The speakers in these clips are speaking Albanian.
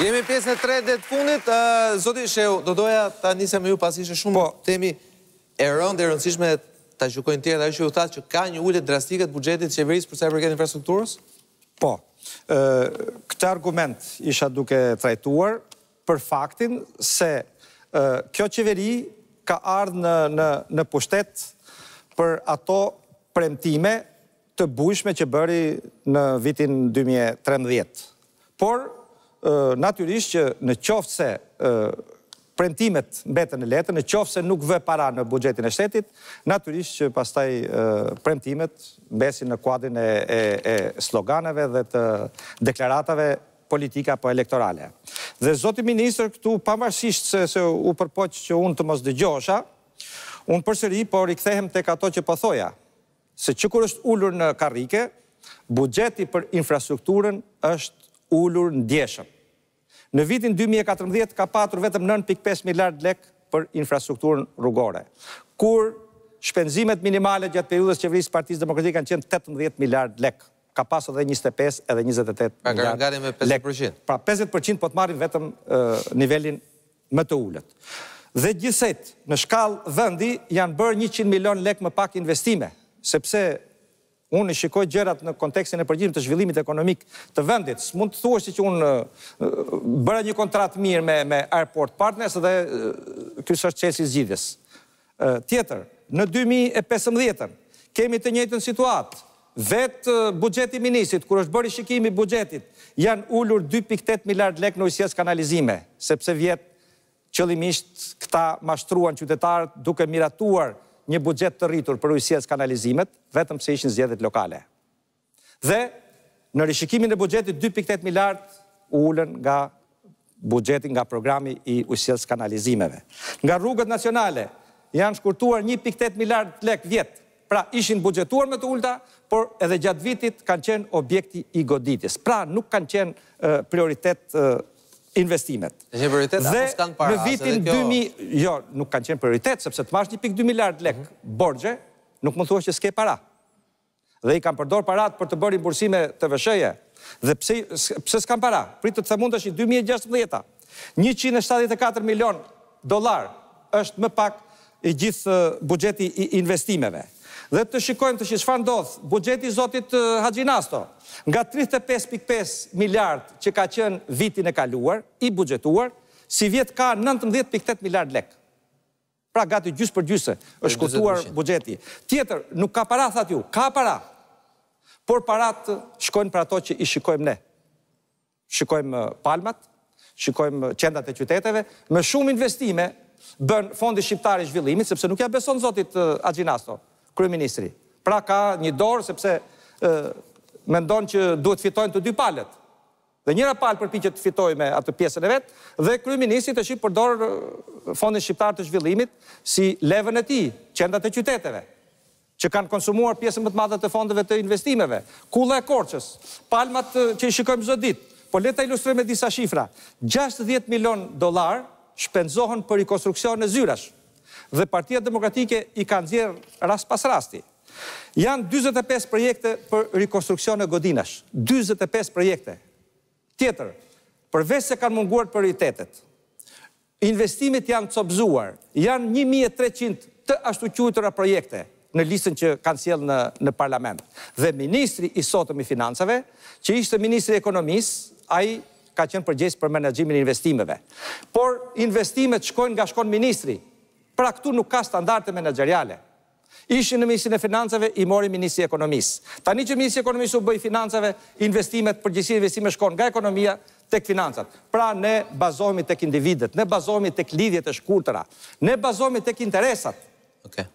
Jemi pjesë në tre dhe të fundit. Zoti Shehu, do doja ta njëse me ju pas ishe shumë po temi e rëndë e rëndësishme ta gjukojnë tjerë, dhe ishe ju thatë që ka një ullet drastikët të bugjetit për përsa e përket infrastrukturës? Po, këtë argument isha duke trajtuar për faktin se kjo qeveri ka ardhë në pushtet për ato premtime të bujshme që bëri në vitin 2013. Por, natyrisht që në qoftë se premtimet mbetën në letën, në qoftë se nuk vë para në bugjetin e shtetit, natyrisht që pastaj premtimet mbesin në kuadrin e sloganeve dhe të deklaratave politika po elektorale. Dhe zoti ministrë këtu, pavarësisht se u përpoqë që unë të mos dëgjosha, unë përsëri, por i kthehem të kato që pëthoja, po se që kur është ullur në karike, bugjeti për infrastrukturën është ullur në djeshëm. Në vitin 2014 ka patur vetëm 9.5 miliard lek për infrastrukturën rrugore, kur shpenzimet minimale gjatë periudës qeverisë partisë demokratikë kanë qenë 18 miliard lek. Ka pasur edhe 25 edhe 28 miliard lek. Pra me 50%. Pra 50% po të marim vetëm nivelin më të ulët. Dhe gjithsej në shkallë vendi janë bërë 100 milion lek më pak investime, sepse Unë në shikoj gjërat në kontekstin e përgjim të zhvillimit ekonomik të vendit. Së mund të thua që që unë bërë një kontrat mirë me airport partners dhe kësë është qesi zgjidhës. Tjetër, në 2015-ën, kemi të njëtën situatë, vetë bugjeti minisit, kur është bërë i shikimi bugjetit, janë ullur 2.8 miljard lek në ujësjes kanalizime, sepse vjetë qëllimisht këta mashtruan qytetarët duke miratuar një budget të rritur për ujësjes kanalizimet, vetëm se ishin zjedhet lokale. Dhe në rishikimin e budgetit, 2.8 miliard u ullën nga budgetin nga programi i ujësjes kanalizimeve. Nga rrugët nacionale, janë shkurtuar 1.8 miliard lek vjetë, pra ishin budgetuar me të ullëta, por edhe gjatë vitit kanë qenë objekti i goditis. Pra nuk kanë qenë prioritet investimet. Në prioritet, apo s'kanë para? Dhe në vitin 2000, jo, nuk kanë qenë prioritet, sepse të mash një pikë 2 miliard lek mhm. borgje, nuk më thua që s'ke para. Dhe i kanë përdor parat për të bërë imbursime të vëshëje. Dhe pse s'kanë para? Pritë të të mund është i 2016, 174 milion dolar është më pak i gjithë eh, bugjeti i investimeve dhe të shikojmë të ndodh fandodhë, bugjeti Zotit Hadjinasto, nga 35.5 miljard që ka qenë vitin e kaluar, i bugjetuar, si vjet ka 19.8 miljard lek. Pra gati gjysë për gjysë, është kutuar bugjeti. Tjetër, nuk ka para, thatë ju, ka para, por parat shkojnë për ato që i shikojmë ne. Shikojmë palmat, shikojmë qendat e qyteteve, me shumë investime, bën fondi shqiptari zhvillimit, sepse nuk ja beson zotit Agjinasto, kryeministri. Pra ka një dorë sepse ë mendon që duhet fitojnë të dy palët. Dhe njëra palë përpiqet të fitojë me atë pjesën e vet dhe kryeministri tash i përdor fondin shqiptar të zhvillimit si levën e tij, qendrat e qyteteve që kanë konsumuar pjesën më të madhe të fondeve të investimeve. Kulla e Korçës, palmat që i shikojmë çdo ditë. Po leta ta me disa shifra. 60 milion dollar shpenzohen për konstruksion e zyrash dhe partia demokratike i kanë zjerë ras pas rasti. Janë 25 projekte për rekonstruksion e godinash. 25 projekte. Tjetër, përvesë se kanë munguar prioritetet. Investimit janë të sobzuar. Janë 1300 të ashtu projekte në listën që kanë sjellë në, në parlament. Dhe ministri i sotëm i financave, që ishte ministri ekonomisë, a i ka qenë përgjesë për menagjimin investimeve. Por investimet shkojnë nga shkon ministri, Pra këtu nuk ka standarte menageriale. Ishin në misin e financave, i mori ministri ekonomisë. Tani që ministri ekonomisë u bëjë financave, investimet, përgjësi investime shkon nga ekonomia, tek financat. Pra ne bazohemi tek individet, ne bazohemi tek lidhjet e shkurtëra, ne bazohemi tek interesat.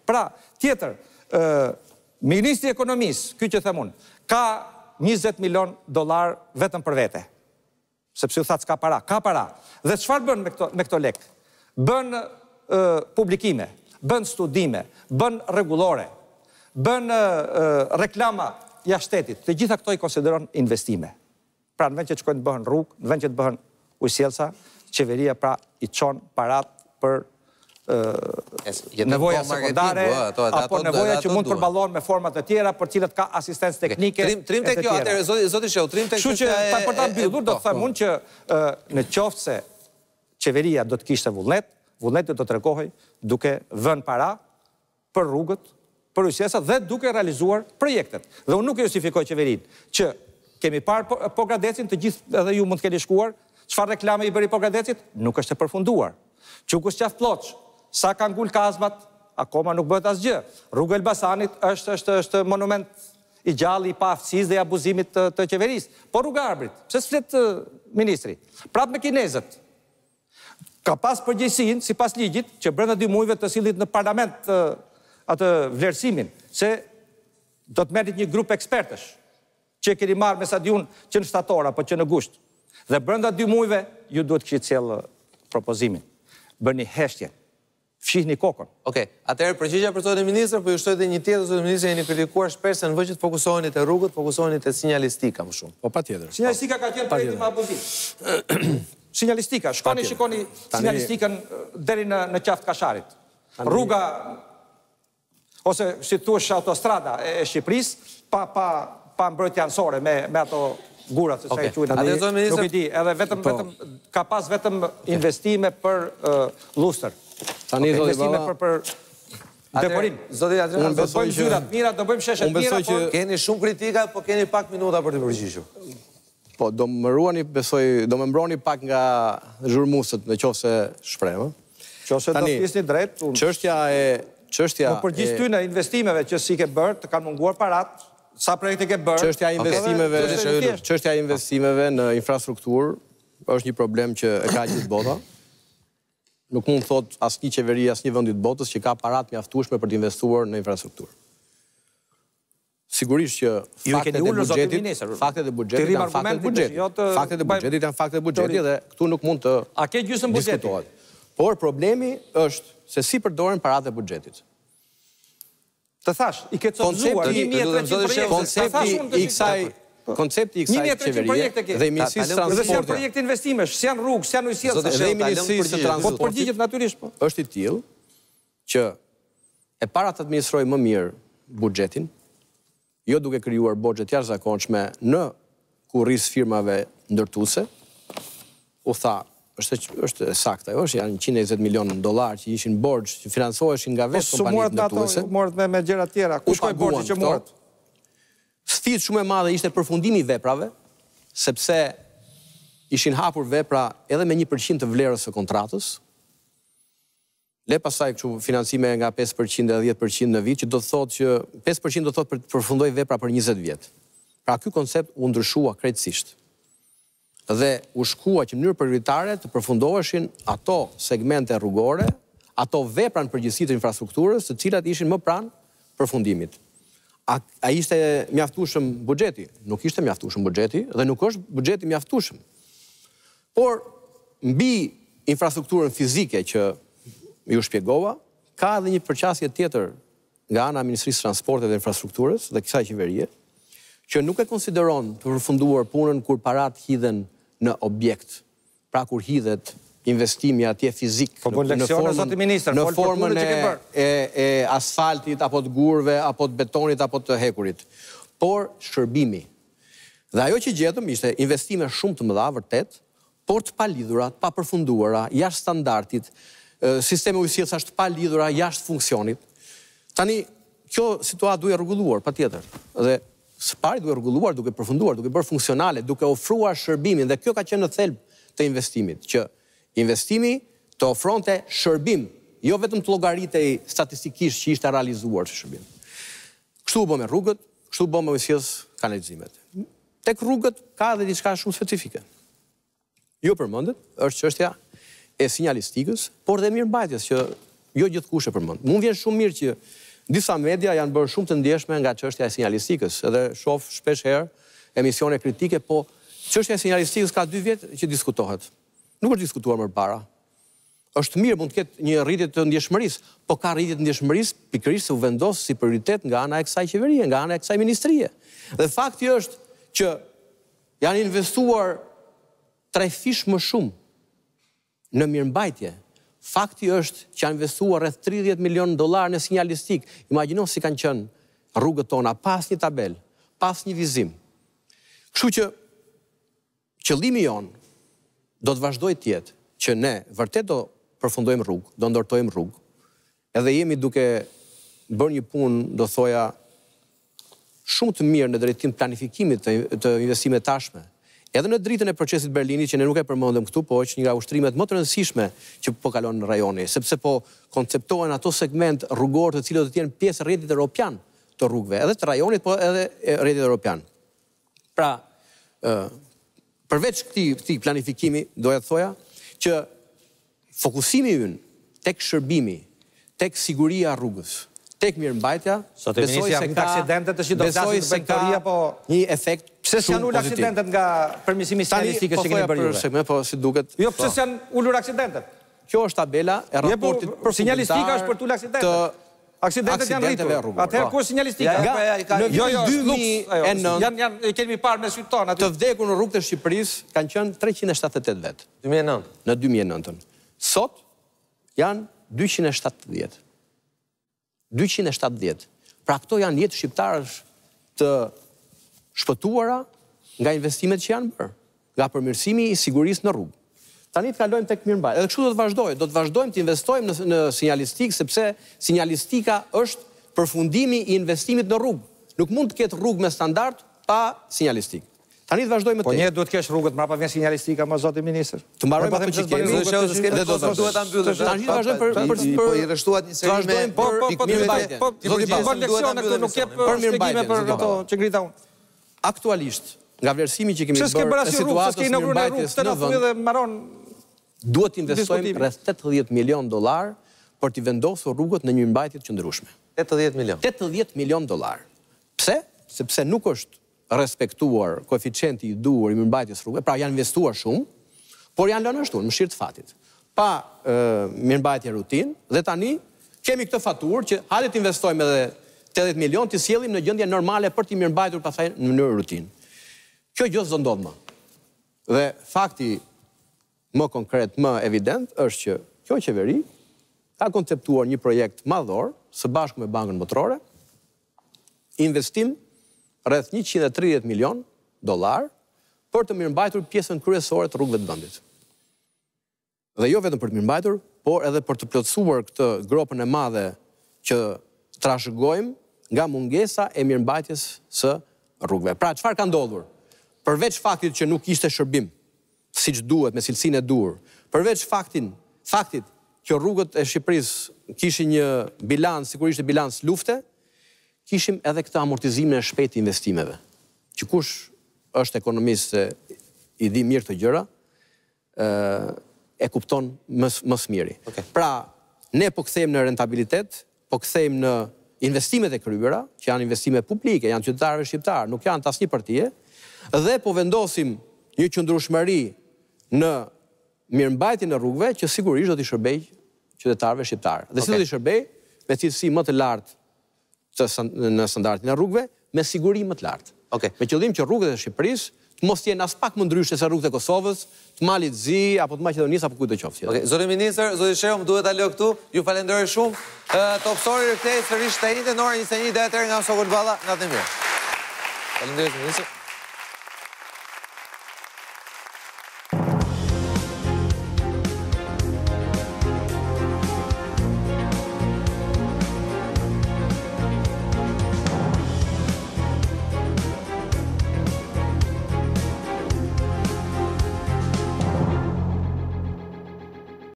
Pra, tjetër, uh, ministri Ekonomisë, kjo që themun, ka 20 milion dolar vetëm për vete. Sepse u thatë s'ka para, ka para. Dhe qëfar bën me këto, me këto Bën publikime, bën studime, bën regulore, bën reklama ja shtetit, të gjitha këto i konsideron investime. Pra në vend që të qëkojnë të bëhen rrugë, në vend që të bëhen ujësielsa, qeveria pra i qonë parat për nevoja sekundare, po, apo nevoja që mund të përbalon me format të tjera, për cilat ka asistencë teknike. Trim të kjo, atër zotë i shëhu, trim të kjo e... që, ta përta bjëdur, do të po, thëmun po. që në qoftë se qeveria do të kishtë vullnet, vullnetit të trekohej duke vën para për rrugët, për rrësjesat dhe duke realizuar projektet. Dhe unë nuk e justifikoj qeverin që kemi parë pogradecin, po të gjithë edhe ju mund të keni shkuar, çfarë reklame i bëri pogradecit, nuk është e përfunduar. Qukus qatë ploqë, sa kanë gullë kazmat, akoma nuk bëhet asgjë. Rrugë Elbasanit është, është, është monument i gjalli, i paaftësisë dhe i abuzimit të, të qeverisë. Por rrugë arbrit, pse së fletë ministri? Prapë me kinezët, ka pas përgjësin, si pas ligjit, që brenda dy mujve të silit në parlament atë vlerësimin, se do të merit një grupë ekspertësh, që e keri marë me unë që në shtatora, apo që në gusht. Dhe brenda dy mujve, ju duhet kështë cjellë propozimin. Bërni heshtje. fshihni kokon. Oke, atërë përgjigja për sotë e ministrë, për po ju shtojt dhe një tjetë, sotë e ministrë e një kritikuar shpesë, se në vëqit fokusoheni e rrugët, fokusoheni të sinjalistika më shumë. Po, pa tjetër. Sinjalistika ka tjetë për e të më sinjalistika, shkoni, shikoni sinjalistikën uh, deri në qaftë kasharit. Rruga, ose si tu është autostrada e Shqipëris, pa mbrojtë janësore me ato gurat, se që e në një, nuk i di, edhe po. vetëm, ka pas vetëm investime për uh, luster. Investime për për... Dëpërim, zotit Adrian, dëpërim zyrat mira, dëpërim sheshet mira, por... Keni shumë kritika, po keni pak minuta për të përgjishu. Po, do më ruani, besoj, do më mbroni pak nga zhurmusët në qo se shprema. Qo se do fisni drejt, unë... Qështja e... Qështja po, e... Po përgjith ty në investimeve që si ke bërë, të kanë munguar parat, sa projekte ke bërë... Qështja e investimeve... Qështja e investimeve në infrastrukturë është një problem që e ka gjithë bota. Nuk mund thot asë një qeveri, asë një vëndit botës që ka parat mjaftushme për të investuar në infrastrukturë. Sigurisht që faktet e bugjetit jo janë faktet e bugjetit. Faktet e bugjetit janë faktet e bugjetit dhe këtu nuk mund të diskutohet. Por problemi është se si përdojnë parat e bugjetit. Të thash, i ke cofzuar. Koncepti i kësaj koncepti i kësaj qeverie dhe i misis transporte. Dhe se projekt investimesh, se janë rrugë, se janë ujësielë. Dhe po po. i misis po. Êshtë i tjilë që e para të administrojë më mirë bugjetin, jo duke kryuar bogjet jashtë zakonçme në kuris firmave ndërtuse, u tha, është sakta, është janë 120 milion dolar që ishin borgë, që finansoheshin nga vetë kompanjit në tuese. Po, mërët me gjera tjera, ku shkoj borgë që mërët? Sfit shumë e madhe ishte përfundimi veprave, sepse ishin hapur vepra edhe me një të vlerës e kontratës, le pasaj që financime nga 5% dhe 10% në vit, që do të thot që 5% do të thot për përfundoj vepra për 20 vjet. Pra kjo koncept u ndryshua krejtësisht. Dhe u shkua që njërë përgjitare të përfundoheshin ato segmente rrugore, ato vepra në përgjësit të infrastrukturës, të cilat ishin më pran përfundimit. A ishte mjaftushëm bugjeti? Nuk ishte mjaftushëm bugjeti, dhe nuk është bugjeti mjaftushëm. Por, mbi infrastrukturën fizike që ju shpjegova, ka edhe një përqasje tjetër nga Ana Ministrisë Transportet dhe Infrastrukturës dhe kësaj qeverie, që nuk e konsideron të përfunduar punën kur parat hidhen në objekt, pra kur hidhet investimi atje fizik po, po, në formën e asfaltit, apo të gurve, apo të betonit, apo të hekurit. Por shërbimi. Dhe ajo që gjetëm ishte investime shumë të mëdha, vërtet, por të palidhurat, pa përfunduara, jashtë standartit, sistemi ujësjes është pa lidhura jashtë funksionit. Tani, kjo situatë duhe rrgulluar, pa tjetër. Dhe së pari duhe rëgulluar, duke përfunduar, duke bërë funksionale, duke ofruar shërbimin, dhe kjo ka qenë në thelbë të investimit, që investimi të ofronte shërbim, jo vetëm të logaritë statistikisht që ishte realizuar shërbim. Kështu u bëme rrugët, kështu u bëme ujësjes kanalizimet. Tek rrugët ka edhe diçka shumë specifike. Ju përmëndët, është që është e sinjalistikës, por dhe mirë mbajtjes që jo gjithë kushe për mund. Mun vjen shumë mirë që disa media janë bërë shumë të ndjeshme nga qështja e sinjalistikës, edhe shof shpesh herë emisione kritike, po qështja e sinjalistikës ka dy vjetë që diskutohet. Nuk është diskutuar mërë para. është mirë, mund të ketë një rritit të ndjeshmëris, po ka rritit ndjeshmëris pikrish se u vendosë si prioritet nga ana e kësaj qeverie, nga ana e kësaj ministrie. Dhe fakti është që janë investuar trefish më shumë në mirëmbajtje. Fakti është që janë investuar rreth 30 milion dollar në sinjalistik. Imagjino si kanë qenë rrugët tona pa asnjë tabel, pa asnjë vizim. Kështu që qëllimi jon do të vazhdojë të jetë që ne vërtet do përfundojmë rrugë, do ndortojmë rrugë. Edhe jemi duke bërë një punë, do thoja, shumë të mirë në drejtim planifikimit të investime tashme edhe në dritën e procesit Berlinit që ne nuk e përmendëm këtu, po është një nga ushtrimet më të rëndësishme që po kalon në rajoni, sepse po konceptohen ato segment rrugor të cilët do të jenë pjesë e rjetit europian të rrugëve, edhe të rajonit, po edhe e rjetit europian. Pra, ë përveç këtij planifikimi, doja të thoja që fokusimi ynë tek shërbimi, tek siguria rrugës, tek mirëmbajtja, besoj se ka aksidente po- efekt Pse s'kan ullur aksidentet nga përmisimi statistikës që kene po përgjurë? Po, si duket... Jo, pse po. janë ullur aksidentet? Kjo është tabela e raportit për është për tullë aksidentet. Aksidentet janë rritur. Atëherë, po. ku është sinjalistika? Në vjoj jo, 2 e nën... Janë kemi parë me sytonë aty... Të vdeku në rrugë të Shqipëris kanë qënë 378 vetë. 2009? Në 2009 Sot janë 270. 270. Pra këto janë jetë shqiptarës të shpëtuara nga investimet që janë bërë, nga përmirësimi i sigurisë në rrugë. Tani të kalojmë tek mirëmbajtje. Edhe kështu do të vazhdojë, do të vazhdojmë të investojmë në, në sinjalistik sepse sinjalistika është përfundimi i investimit në rrugë. Nuk mund të ketë rrugë me standard pa sinjalistik. Tani të vazhdojmë po, të. Po një duhet të kesh rrugët, mbrapa vjen sinjalistika, më zoti ministër. Të mbarojmë pa pikë kemi. Do të shkojmë do të duhet ta mbyllësh. Tani të vazhdojmë për për po i rreshtuat një seri me. Po po po. Zoti pa leksion këtu nuk jep shpjegime për ato që ngrita unë aktualisht, nga vlerësimi që kemi të bërë e situatës në mbajtës në vëndë, duhet të investojmë rrëth 80 milion dolar për të vendosë rrugët në një mbajtit që ndërushme. 80 milion? 80 milion dolar. Pse? Sepse nuk është respektuar koeficienti i duur i mbajtis rrugët, pra janë investuar shumë, por janë lënë në më shirtë fatit. Pa mbajtje rutin, dhe tani kemi këtë faturë që halët investojmë edhe 80 milion të sjellim në gjendje normale për të mirëmbajtur pastaj në mënyrë rutinë. Kjo gjë s'do ndodh më. Dhe fakti më konkret, më evident është që kjo qeveri ka konceptuar një projekt madhor së bashku me Bankën Botërore, investim rreth 130 milion dollar për të mirëmbajtur pjesën kryesore të rrugëve të vendit. Dhe jo vetëm për të mirëmbajtur, por edhe për të plotësuar këtë gropën e madhe që trashëgojmë nga mungesa e mirëmbajtjes së rrugve. Pra, qëfar ka ndodhur? Përveç faktit që nuk ishte shërbim, si që duhet, me silsin e duhur, përveç faktin, faktit që rrugët e Shqipëris kishë një bilans, si kur ishte bilans lufte, kishim edhe këta amortizime e shpet investimeve. Që kush është ekonomist i di mirë të gjëra, e kupton mësë mirë. Pra, ne po këthejmë në rentabilitet, po këthejmë në investimet e kryera, që janë investime publike, janë qytetarëve shqiptarë, nuk janë tas një partije, dhe po vendosim një qëndrushmëri në mirëmbajti në rrugve, që sigurisht do t'i shërbej qytetarëve shqiptarë. Dhe si do t'i shërbej me cilësi më të lartë në standardin e rrugve, me sigurim më të lartë. Me qëllim që rrugët e Shqipërisë, mos tjenë as pak më ndryshë se rrugët e Kosovës, të malit zi, apo të maqedonis, apo kujtë të qofës. Zotë Minister, Zori Shero, më duhet alo këtu, ju falenderoj shumë. Topsori rëftej, sërish të e një të norë, një se një dhe e tërë nga më sokur nga të një mirë. Falenderoj, Minister.